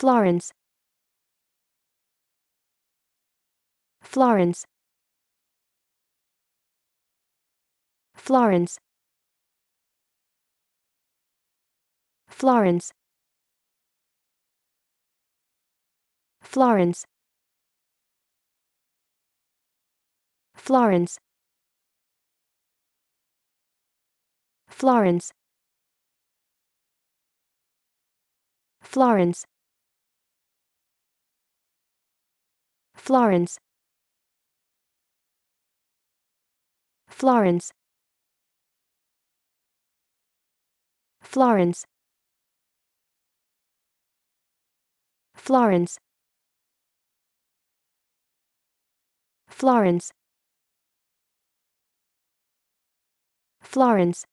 Florence Florence Florence Florence Florence Florence Florence Florence Florence Florence Florence Florence Florence Florence